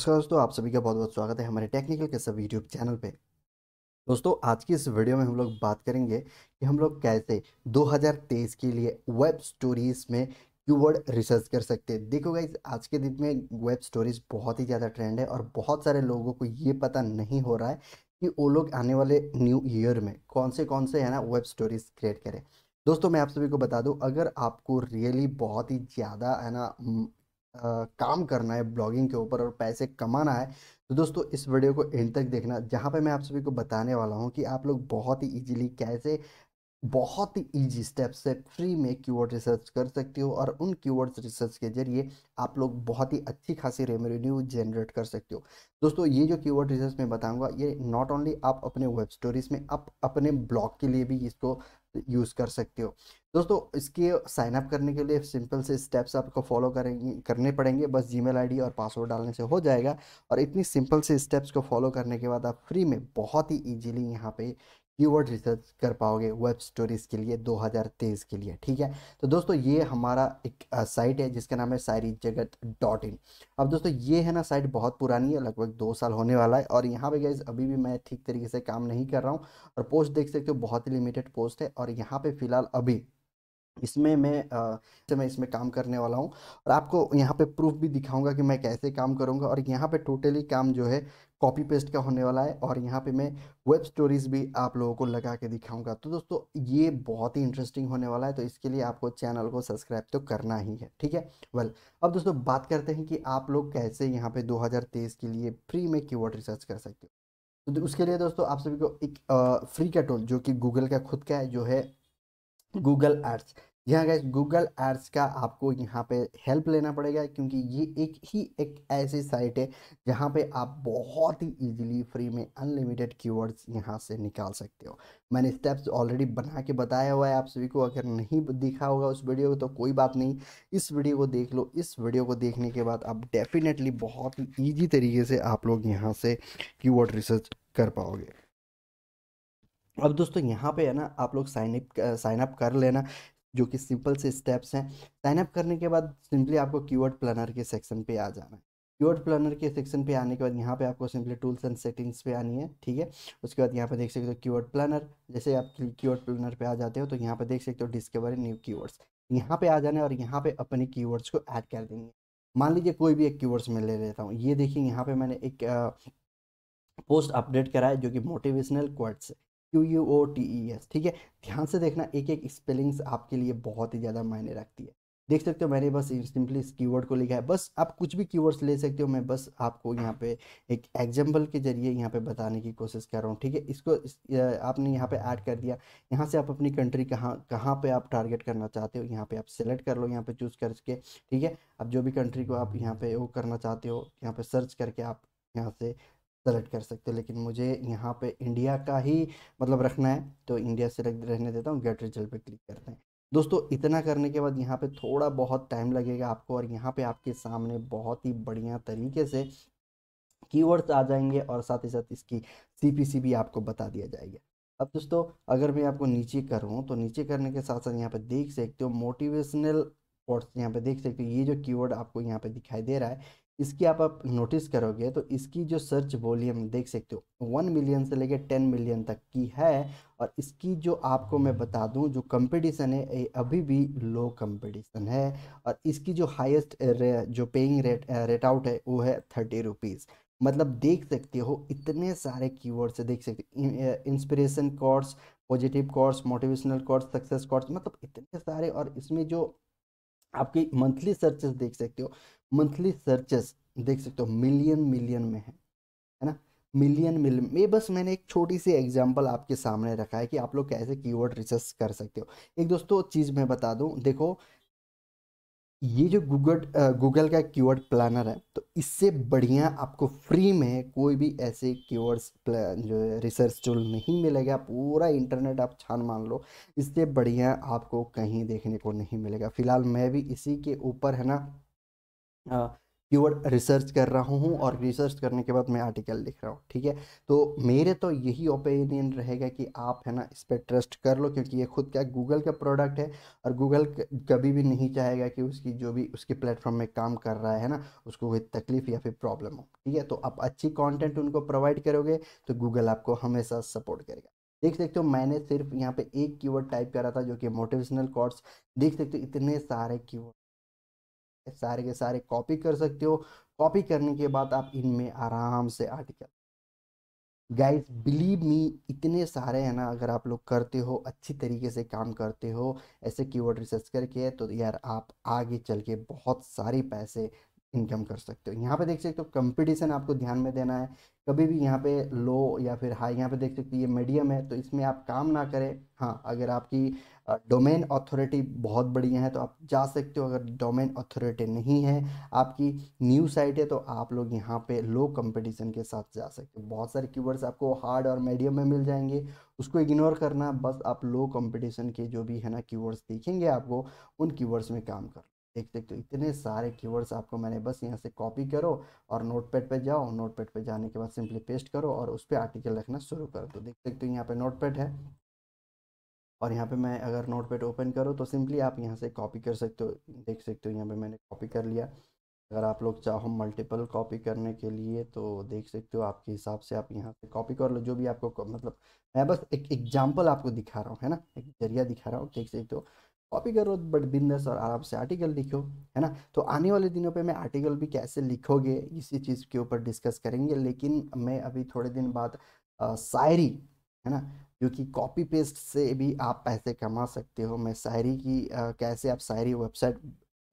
नमस्कार दोस्तों आप सभी का बहुत बहुत स्वागत है हमारे टेक्निकल के सब यूट्यूब चैनल पे दोस्तों आज की इस वीडियो में हम लोग बात करेंगे कि हम लोग कैसे 2023 के लिए वेब स्टोरीज में कीवर्ड रिसर्च कर सकते हैं देखो गाइज आज के दिन में वेब स्टोरीज बहुत ही ज़्यादा ट्रेंड है और बहुत सारे लोगों को ये पता नहीं हो रहा है कि वो लोग आने वाले न्यू ईयर में कौन से कौन से है ना वेब स्टोरीज क्रिएट करें दोस्तों मैं आप सभी को बता दूं अगर आपको रियली बहुत ही ज़्यादा है ना काम करना है ब्लॉगिंग के ऊपर और पैसे कमाना है तो दोस्तों इस वीडियो को एंड तक देखना जहाँ पे मैं आप सभी को बताने वाला हूँ कि आप लोग बहुत ही इजीली कैसे बहुत ही ईजी स्टेप से फ्री में कीवर्ड रिसर्च कर सकते हो और उन कीवर्ड्स रिसर्च के जरिए आप लोग बहुत ही अच्छी खासी रेवेन्यू जनरेट कर सकते हो दोस्तों ये जो कीवर्ड रिसर्च मैं बताऊंगा ये नॉट ओनली आप अपने वेब स्टोरीज में आप अपने ब्लॉग के लिए भी इसको यूज़ कर सकते हो दोस्तों इसके साइन अप करने के लिए सिंपल से स्टेप्स आपको फॉलो करेंगे करने पड़ेंगे बस जी मेल और पासवर्ड डालने से हो जाएगा और इतनी सिंपल से स्टेप्स को फॉलो करने के बाद आप फ्री में बहुत ही ईजिली यहाँ पे कीवर्ड रिसर्च कर पाओगे वेब स्टोरीज़ के लिए 2023 के लिए ठीक है तो दोस्तों ये हमारा एक साइट है जिसका नाम है सायरी जगत डॉट इन अब दोस्तों ये है ना साइट बहुत पुरानी है लगभग दो साल होने वाला है और यहाँ पे गैस अभी भी मैं ठीक तरीके से काम नहीं कर रहा हूँ और पोस्ट देख सकते हो बहुत ही लिमिटेड पोस्ट है और यहाँ पर फिलहाल अभी इसमें मैं से मैं इसमें काम करने वाला हूँ और आपको यहाँ पे प्रूफ भी दिखाऊंगा कि मैं कैसे काम करूँगा और यहाँ पे टोटली काम जो है कॉपी पेस्ट का होने वाला है और यहाँ पे मैं वेब स्टोरीज़ भी आप लोगों को लगा के दिखाऊंगा तो दोस्तों ये बहुत ही इंटरेस्टिंग होने वाला है तो इसके लिए आपको चैनल को सब्सक्राइब तो करना ही है ठीक है वेल अब दोस्तों बात करते हैं कि आप लोग कैसे यहाँ पे दो के लिए फ्री में की रिसर्च कर सकते हो तो उसके लिए दोस्तों आप सभी को एक फ्री का टूल जो कि गूगल का खुद का है जो है गूगल एड्स जी हाँ गैस गूगल एड्स का आपको यहाँ पे हेल्प लेना पड़ेगा क्योंकि ये एक ही एक ऐसी साइट है जहाँ पे आप बहुत ही इजीली फ्री में अनलिमिटेड कीवर्ड्स यहाँ से निकाल सकते हो मैंने स्टेप्स ऑलरेडी बना के बताया हुआ है आप सभी को अगर नहीं दिखा होगा उस वीडियो को तो कोई बात नहीं इस वीडियो को देख लो इस वीडियो को देखने के बाद आप डेफिनेटली बहुत ही ईजी तरीके से आप लोग यहाँ से की रिसर्च कर पाओगे अब दोस्तों यहाँ पे है ना आप लोग साइन अप साइन अप कर लेना जो कि सिंपल से स्टेप्स हैं साइन अप करने के बाद सिंपली आपको कीवर्ड प्लानर के सेक्शन पे आ जाना है कीवर्ड प्लानर के सेक्शन पे आने के बाद यहाँ पे आपको सिंपली टूल्स एंड सेटिंग्स पे आनी है ठीक है उसके बाद यहाँ पे देख सकते हो कीवर्ड प्लानर जैसे आप कीवर्ड प्लानर पे आ जाते हो तो यहाँ पे देख सकते हो डिस्कवर न्यू की यहाँ पे आ जाने और यहाँ पे अपने वर्ड्स को ऐड कर देंगे मान लीजिए कोई भी एक की मैं ले लेता हूँ ये देखिए यहाँ पे मैंने एक पोस्ट अपडेट करा है जो कि मोटिवेशनल क्वर्ड्स है Q U O T E S ठीक है ध्यान से देखना एक एक स्पेलिंग्स आपके लिए बहुत ही ज़्यादा मायने रखती है देख सकते हो मैंने बस सिंपली इस कीवर्ड को लिखा है बस आप कुछ भी कीवर्ड्स ले सकते हो मैं बस आपको यहाँ पे एक एग्जाम्पल के जरिए यहाँ पे बताने की कोशिश कर रहा हूँ ठीक है इसको इस, आपने यहाँ पे ऐड कर दिया यहाँ से आप अपनी कंट्री कहाँ कहाँ पे आप टारगेट करना चाहते हो यहाँ पे आप सेलेक्ट कर लो यहाँ पर चूज़ करके ठीक है अब जो भी कंट्री को आप यहाँ पे वो करना चाहते हो यहाँ पे सर्च करके आप यहाँ से सेलेक्ट कर सकते हो लेकिन मुझे यहाँ पे इंडिया का ही मतलब रखना है तो इंडिया सेलेक्ट रहने देता हूँ गेट रिजल्ट पे क्लिक करते हैं दोस्तों इतना करने के बाद यहाँ पे थोड़ा बहुत टाइम लगेगा आपको और यहाँ पे आपके सामने बहुत ही बढ़िया तरीके से कीवर्ड्स आ जाएंगे और साथ ही साथ इसकी सी भी आपको बता दिया जाएगा अब दोस्तों अगर मैं आपको नीचे करूँ तो नीचे करने के साथ साथ यहाँ पे देख सकते हो मोटिवेशनल यहाँ पे देख सकते हो ये जो कीवर्ड आपको यहाँ पे दिखाई दे रहा है इसकी आप आप नोटिस करोगे तो इसकी जो सर्च वॉल्यूम देख सकते हो वन मिलियन से लेकर टेन मिलियन तक की है और इसकी जो आपको मैं बता दूं जो कंपटीशन है ये अभी भी लो कंपटीशन है और इसकी जो हाईएस्ट जो पेइंग रेट रेट आउट है वो है थर्टी रुपीज़ मतलब देख सकते हो इतने सारे कीवर्ड से देख सकते हो inspiration quotes positive quotes motivational quotes success quotes मतलब इतने सारे और इसमें जो आपकी मंथली सर्चेस देख सकते हो मंथली सर्चेस देख सकते हो मिलियन मिलियन में है है ना मिलियन मिलियन ये बस मैंने एक छोटी सी एग्जांपल आपके सामने रखा है कि आप लोग कैसे कीवर्ड रिसर्च कर सकते हो एक दोस्तों चीज़ मैं बता दूं देखो ये जो गूगल गूगल का कीवर्ड प्लानर है तो इससे बढ़िया आपको फ्री में कोई भी ऐसे कीवर्ड्स जो रिसर्च टूल नहीं मिलेगा पूरा इंटरनेट आप छान मान लो इससे बढ़िया आपको कहीं देखने को नहीं मिलेगा फिलहाल मैं भी इसी के ऊपर है ना कीवर्ड रिसर्च कर रहा हूँ और रिसर्च करने के बाद मैं आर्टिकल लिख रहा हूँ ठीक है तो मेरे तो यही ओपिनियन रहेगा कि आप है ना इस पर ट्रस्ट कर लो क्योंकि ये खुद क्या गूगल का प्रोडक्ट है और गूगल कभी भी नहीं चाहेगा कि उसकी जो भी उसके प्लेटफॉर्म में काम कर रहा है ना उसको कोई तकलीफ या फिर प्रॉब्लम हो ठीक है तो आप अच्छी कॉन्टेंट उनको प्रोवाइड करोगे तो गूगल आपको हमेशा सपोर्ट करेगा देख सकते हो मैंने सिर्फ यहाँ पे एक कीवर्ड टाइप करा था जो कि मोटिवेशनल कॉर्ड्स देख सकते हो इतने सारे कीवर्ड सारे के सारे कॉपी कर सकते हो कॉपी करने के बाद आप इनमें आराम से आर्टिकल गाइस बिलीव मी इतने सारे हैं ना अगर आप लोग करते हो अच्छी तरीके से काम करते हो ऐसे कीवर्ड रिसर्च करके तो यार आप आगे चल के बहुत सारे पैसे इनकम कर सकते हो यहाँ पे देख सकते हो कंपटीशन आपको ध्यान में देना है कभी भी यहाँ पे लो या फिर हाई यहाँ पे देख सकते हो ये मीडियम है तो इसमें आप काम ना करें हाँ अगर आपकी डोमेन अथॉरिटी बहुत बढ़िया है तो आप जा सकते हो अगर डोमेन अथॉरिटी नहीं है आपकी न्यू साइट है तो आप लोग यहाँ पे लो कंपटीशन के साथ जा सकते हो बहुत सारे कीवर्ड्स आपको हार्ड और मीडियम में मिल जाएंगे उसको इग्नोर करना बस आप लो कंपटीशन के जो भी है ना कीवर्ड्स देखेंगे आपको उन कीवर्ड्स में काम करना देख सकते हो इतने सारे कीवर्ड्स आपको मैंने बस यहाँ से कॉपी करो और नोटपैड पे जाओ नोटपैड पे जाने के बाद सिंपली पेस्ट करो और उस पर आर्टिकल लिखना शुरू करो दो देख सकते हो यहाँ पे नोटपैड है और यहाँ पे मैं अगर नोटपैड ओपन करो तो सिंपली आप यहाँ से कॉपी कर सकते हो देख सकते हो यहाँ पे मैंने कॉपी कर लिया अगर आप लोग चाहो मल्टीपल कॉपी करने के लिए तो देख सकते हो आपके हिसाब से आप यहाँ से कॉपी कर लो जो भी आपको मतलब मैं बस एक एग्जांपल आपको दिखा रहा हूँ है ना एक जरिया दिखा रहा हूँ देख सकते हो कॉपी करो बट बिंदस और आराम से आर्टिकल लिखो है ना तो आने वाले दिनों पे मैं आर्टिकल भी कैसे लिखोगे इसी चीज़ के ऊपर डिस्कस करेंगे लेकिन मैं अभी थोड़े दिन बाद शायरी है ना क्योंकि कॉपी पेस्ट से भी आप पैसे कमा सकते हो मैं शायरी की आ, कैसे आप शायरी वेबसाइट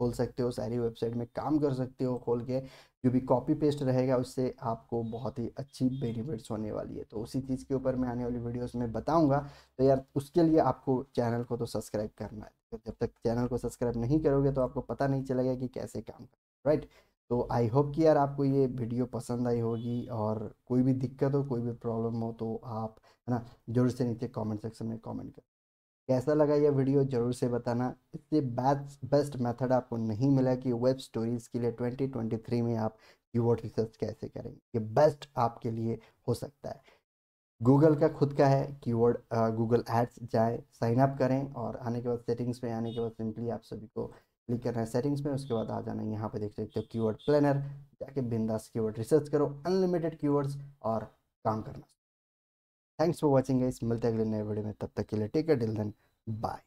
खोल सकते हो शायरी वेबसाइट में काम कर सकते हो खोल के जो भी कॉपी पेस्ट रहेगा उससे आपको बहुत ही अच्छी बेनिफिट्स होने वाली है तो उसी चीज़ के ऊपर मैं आने वाली वीडियोस में बताऊंगा तो यार उसके लिए आपको चैनल को तो सब्सक्राइब करना है जब तक चैनल को सब्सक्राइब नहीं करोगे तो आपको पता नहीं चलेगा कि कैसे काम कर राइट तो आई होप कि यार आपको ये वीडियो पसंद आई होगी और कोई भी दिक्कत हो कोई भी प्रॉब्लम हो तो आप है ना जरूर से नीचे कमेंट सेक्शन में कमेंट कर कैसा लगा यह वीडियो जरूर से बताना इससे बेस्ट बेस्ट मेथड आपको नहीं मिला कि वेब स्टोरीज़ के लिए 2023 में आप कीवर्ड रिसर्च कैसे करेंगे ये बेस्ट आपके लिए हो सकता है गूगल का खुद का है कीवर्ड गूगल एड्स जाए साइन अप करें और आने के बाद सेटिंग्स में आने के बाद सिंपली आप सभी को क्लिक करना है सेटिंग्स में उसके बाद आ जाना है यहाँ पे देख सकते हो कीवर्ड प्लानर जाके बिंदास कीवर्ड रिसर्च करो अनलिमिटेड कीवर्ड्स और काम करना थैंक्स फॉर वॉचिंग इस मिलते अगले नए वीडियो में तब तक के लिए टेक अ डिल देन बाय